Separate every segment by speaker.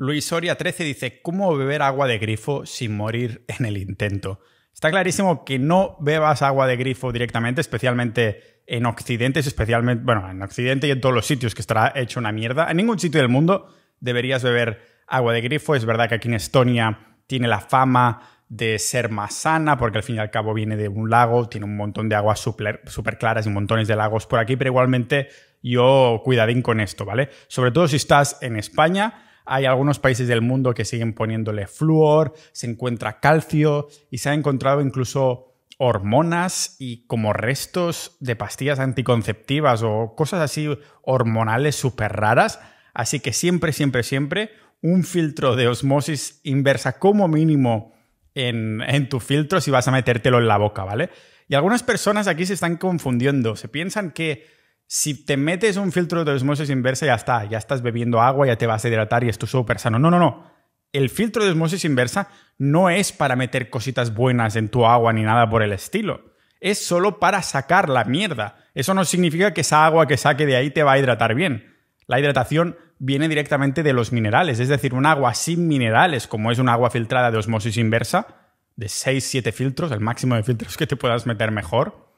Speaker 1: Luis Soria 13 dice, ¿cómo beber agua de grifo sin morir en el intento? Está clarísimo que no bebas agua de grifo directamente, especialmente en Occidente, especialmente, bueno, en Occidente y en todos los sitios que estará hecho una mierda. En ningún sitio del mundo deberías beber agua de grifo. Es verdad que aquí en Estonia tiene la fama de ser más sana, porque al fin y al cabo viene de un lago, tiene un montón de aguas súper claras y montones de lagos por aquí, pero igualmente yo cuidadín con esto, ¿vale? Sobre todo si estás en España hay algunos países del mundo que siguen poniéndole flúor, se encuentra calcio y se ha encontrado incluso hormonas y como restos de pastillas anticonceptivas o cosas así hormonales súper raras. Así que siempre, siempre, siempre un filtro de osmosis inversa como mínimo en, en, tu filtro si vas a metértelo en la boca, ¿vale? Y algunas personas aquí se están confundiendo, se piensan que si te metes un filtro de osmosis inversa, ya está, ya estás bebiendo agua, ya te vas a hidratar y esto es súper sano. No, no, no. El filtro de osmosis inversa no es para meter cositas buenas en tu agua ni nada por el estilo. Es solo para sacar la mierda. Eso no significa que esa agua que saque de ahí te va a hidratar bien. La hidratación viene directamente de los minerales, es decir, un agua sin minerales, como es un agua filtrada de osmosis inversa, de 6-7 filtros, el máximo de filtros que te puedas meter mejor,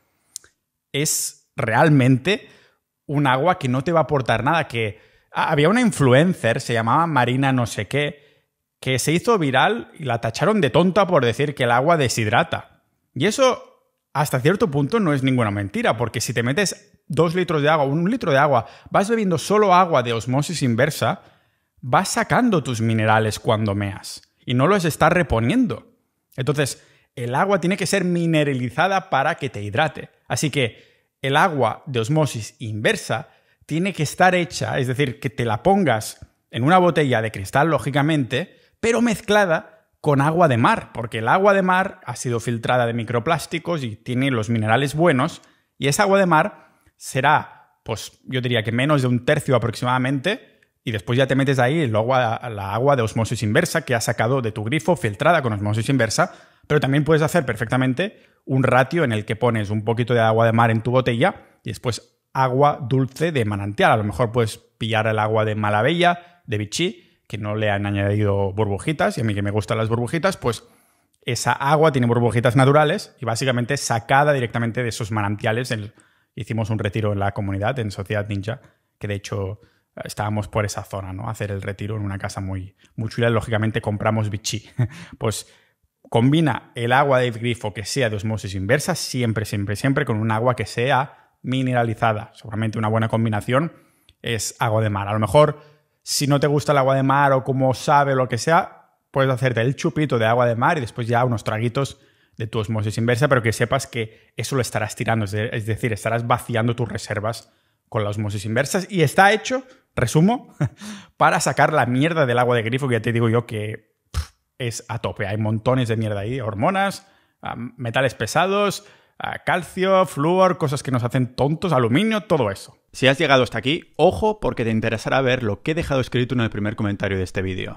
Speaker 1: es realmente un agua que no te va a aportar nada, que había una influencer, se llamaba Marina no sé qué, que se hizo viral y la tacharon de tonta por decir que el agua deshidrata. Y eso hasta cierto punto no es ninguna mentira, porque si te metes dos litros de agua, un litro de agua, vas bebiendo solo agua de osmosis inversa, vas sacando tus minerales cuando meas y no los estás reponiendo. Entonces, el agua tiene que ser mineralizada para que te hidrate. Así que el agua de osmosis inversa tiene que estar hecha, es decir, que te la pongas en una botella de cristal, lógicamente, pero mezclada con agua de mar, porque el agua de mar ha sido filtrada de microplásticos y tiene los minerales buenos, y esa agua de mar será, pues yo diría que menos de un tercio aproximadamente, y después ya te metes ahí agua, la agua de osmosis inversa que has sacado de tu grifo filtrada con osmosis inversa, pero también puedes hacer perfectamente un ratio en el que pones un poquito de agua de mar en tu botella y después agua dulce de manantial. A lo mejor puedes pillar el agua de Malabella, de Vichy, que no le han añadido burbujitas, y a mí que me gustan las burbujitas, pues esa agua tiene burbujitas naturales y básicamente sacada directamente de esos manantiales. hicimos un retiro en la comunidad, en Sociedad Ninja, que de hecho eh, estábamos por esa zona, ¿no? hacer el retiro en una casa muy, chula y Lógicamente compramos bichí. pues Combina el agua de grifo que sea de osmosis inversa, siempre, siempre, siempre con un agua que sea mineralizada. Seguramente una buena combinación es agua de mar. A lo mejor, si no te gusta el agua de mar o como sabe lo que sea, puedes hacerte el chupito de agua de mar y después ya unos traguitos de tu osmosis inversa, pero que sepas que eso lo estarás tirando, es decir, estarás vaciando tus reservas con la osmosis inversa y está hecho, resumo, para sacar la mierda del agua de grifo, que ya te digo yo que es a tope. Hay montones de mierda ahí, hormonas, ah, metales pesados, ah, calcio, flúor, cosas que nos hacen tontos, aluminio, todo eso. Si has llegado hasta aquí, ojo porque te interesará ver lo que he dejado escrito en el primer comentario de este vídeo.